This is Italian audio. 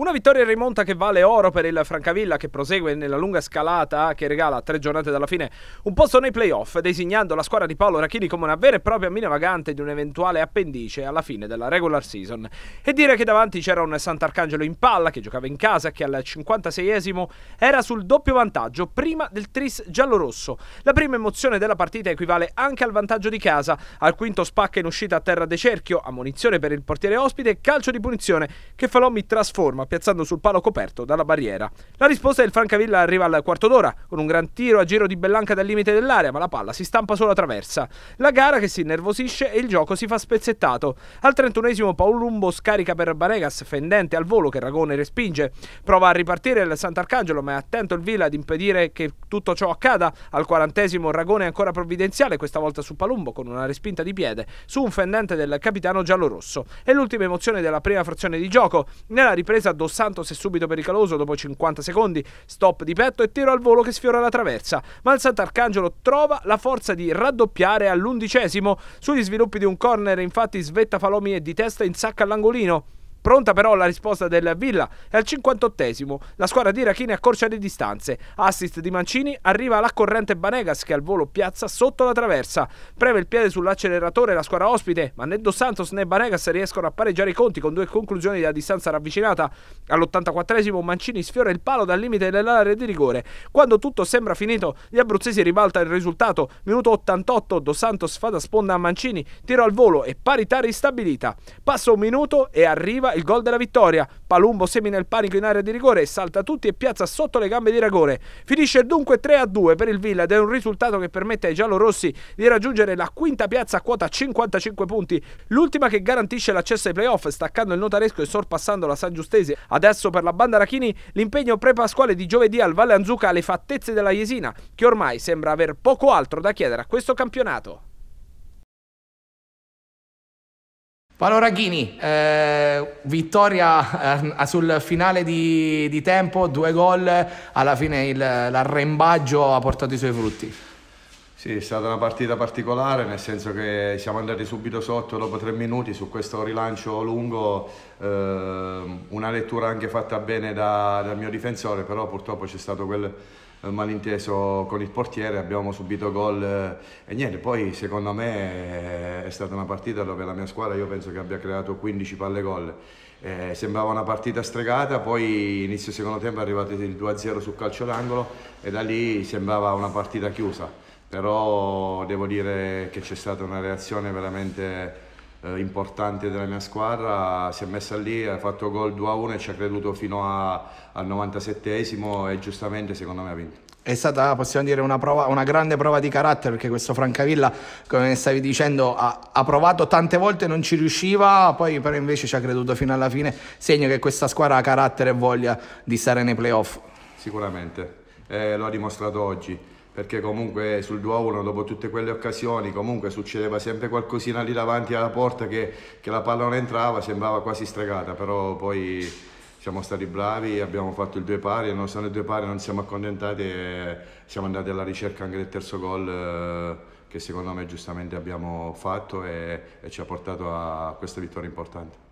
Una vittoria in rimonta che vale oro per il Francavilla che prosegue nella lunga scalata che regala a tre giornate dalla fine un posto nei playoff, designando la squadra di Paolo Racchini come una vera e propria mina vagante di un eventuale appendice alla fine della regular season. E dire che davanti c'era un Sant'Arcangelo in palla che giocava in casa e che al 56esimo era sul doppio vantaggio prima del tris giallorosso. La prima emozione della partita equivale anche al vantaggio di casa, al quinto spacca in uscita a terra de cerchio, ammunizione per il portiere ospite e calcio di punizione che Falommi trasforma piazzando sul palo coperto dalla barriera. La risposta del Francavilla arriva al quarto d'ora, con un gran tiro a giro di Bellanca dal limite dell'area, ma la palla si stampa sulla traversa. La gara che si innervosisce e il gioco si fa spezzettato. Al 31 Lumbo scarica per Baregas, fendente al volo che Ragone respinge. Prova a ripartire il Sant'Arcangelo, ma è attento il Villa ad impedire che tutto ciò accada. Al 40 Ragone è ancora provvidenziale, questa volta su Palumbo con una respinta di piede su un fendente del capitano giallorosso. È l'ultima emozione della prima frazione di gioco. Nella ripresa corsa, Dos Santos è subito pericoloso dopo 50 secondi, stop di petto e tiro al volo che sfiora la traversa, ma il Sant'Arcangelo trova la forza di raddoppiare all'undicesimo, sugli sviluppi di un corner infatti svetta Falomi e di testa in sacca all'angolino. Pronta però la risposta del Villa e al 58esimo la squadra di Rachini accorcia le distanze. Assist di Mancini arriva alla corrente Banegas che al volo piazza sotto la traversa. Preve il piede sull'acceleratore la squadra ospite, ma né Dos Santos né Banegas riescono a pareggiare i conti con due conclusioni da distanza ravvicinata. All'84esimo Mancini sfiora il palo dal limite dell'area di rigore. Quando tutto sembra finito, gli abruzzesi ribalta il risultato. Minuto 88, Dos Santos fa da sponda a Mancini, tiro al volo e parità ristabilita. Passa un minuto e arriva arriva il gol della vittoria. Palumbo semina il panico in area di rigore, salta tutti e piazza sotto le gambe di Ragore. Finisce dunque 3-2 per il Villa ed è un risultato che permette ai giallorossi di raggiungere la quinta piazza a quota 55 punti, l'ultima che garantisce l'accesso ai playoff, staccando il notaresco e sorpassando la San Giustese. Adesso per la banda Rachini l'impegno pre-pasquale di giovedì al Valle Anzuca alle fattezze della Jesina, che ormai sembra aver poco altro da chiedere a questo campionato. Paolo Raghini, eh, vittoria eh, sul finale di, di, tempo, due gol, alla fine il, l'arrembaggio ha portato i suoi frutti. Sì, è stata una partita particolare nel senso che siamo andati subito sotto dopo tre minuti su questo rilancio lungo, ehm, una lettura anche fatta bene da, dal mio difensore, però purtroppo c'è stato quel eh, malinteso con il portiere, abbiamo subito gol eh, e niente, poi secondo me eh, è stata una partita dove la mia squadra io penso che abbia creato 15 palle gol. Eh, sembrava una partita stregata, poi inizio secondo tempo è arrivato il 2-0 sul calcio d'angolo e da lì sembrava una partita chiusa però devo dire che c'è stata una reazione veramente eh, importante della mia squadra, si è messa lì, ha fatto gol 2-1 e ci ha creduto fino a, al 97esimo e giustamente secondo me ha vinto. È stata, possiamo dire, una, prova, una, grande prova di carattere perché questo Francavilla, come stavi dicendo, ha, ha, provato tante volte, non ci riusciva, poi però invece ci ha creduto fino alla fine, segno che questa squadra ha carattere e voglia di stare nei playoff. Sicuramente, eh, lo ha dimostrato oggi perché comunque sul 2-1 dopo tutte quelle occasioni comunque succedeva sempre qualcosina lì davanti alla porta che, che la palla non entrava, sembrava quasi stregata, però poi siamo stati bravi, abbiamo fatto il due pari e nonostante i due pari non siamo accontentati e siamo andati alla ricerca anche del terzo gol eh, che secondo me giustamente abbiamo fatto e, e ci ha portato a questa vittoria importante.